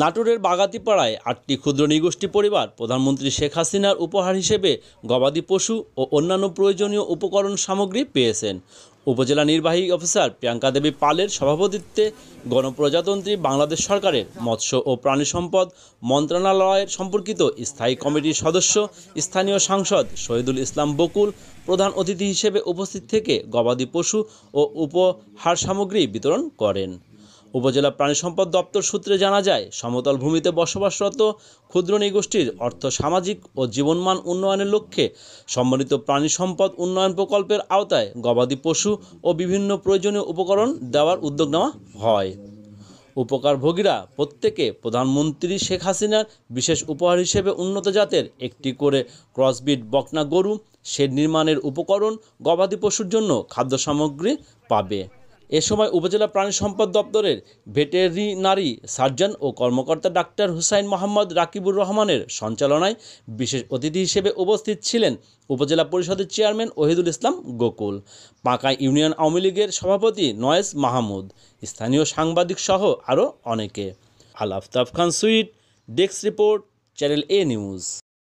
নাটোরের বাগাতিপাড়ায় আটটি ক্ষুদ্র নিগোষ্ঠী পরিবার প্রধানমন্ত্রী শেখ হাসিনার উপহার হিসেবে গবাদি পশু ও অন্যান্য প্রয়োজনীয় উপকরণ সামগ্রী পেয়েছেন উপজেলা নির্বাহী অফিসার প্রিয়াঙ্কা দেবী পালের সভাপতিত্বে গণপ্রজাতন্ত্রী বাংলাদেশ সরকারের মৎস্য ও প্রাণী সম্পদ মন্ত্রণালয়ের সম্পর্কিত স্থায়ী কমিটির সদস্য স্থানীয় সাংসদ শহীদুল ইসলাম বকুল প্রধান অতিথি হিসেবে উপস্থিত থেকে গবাদি পশু ও উপহার সামগ্রী বিতরণ করেন উপজেলা প্রাণী সম্পদ দপ্তর সূত্রে জানা যায় সমতল ভূমিতে বসবাসরত ক্ষুদ্র নৃগোষ্ঠীর অর্থ সামাজিক ও জীবনমান উন্নয়নের লক্ষ্যে সম্মানিত প্রাণী সম্পদ উন্নয়ন প্রকল্পের আওতায় গবাদি পশু ও বিভিন্ন প্রয়োজনীয় উপকরণ দেওয়ার উদ্যোগ নেওয়া হয় উপকারভোগীরা প্রত্যেকে প্রধানমন্ত্রী শেখ হাসিনার বিশেষ উপহার হিসেবে উন্নত জাতের একটি করে ক্রসবিট বকনা গরু শেড নির্মাণের উপকরণ গবাদি পশুর জন্য খাদ্য সামগ্রী পাবে এ সময় উপজেলা প্রাণী সম্পদ দপ্তরের ভেটেরিনারি সার্জন ও কর্মকর্তা ডাক্তার হুসাইন মোহাম্মদ রাকিবুর রহমানের সঞ্চালনায় বিশেষ অতিথি হিসেবে উপস্থিত ছিলেন উপজেলা পরিষদের চেয়ারম্যান ওহিদুল ইসলাম গোকুল পাঁকা ইউনিয়ন আওয়ামী লীগের সভাপতি নয়েস মাহমুদ স্থানীয় সাংবাদিক সহ আরও অনেকে Alaftab Khan sweet desk report channel A news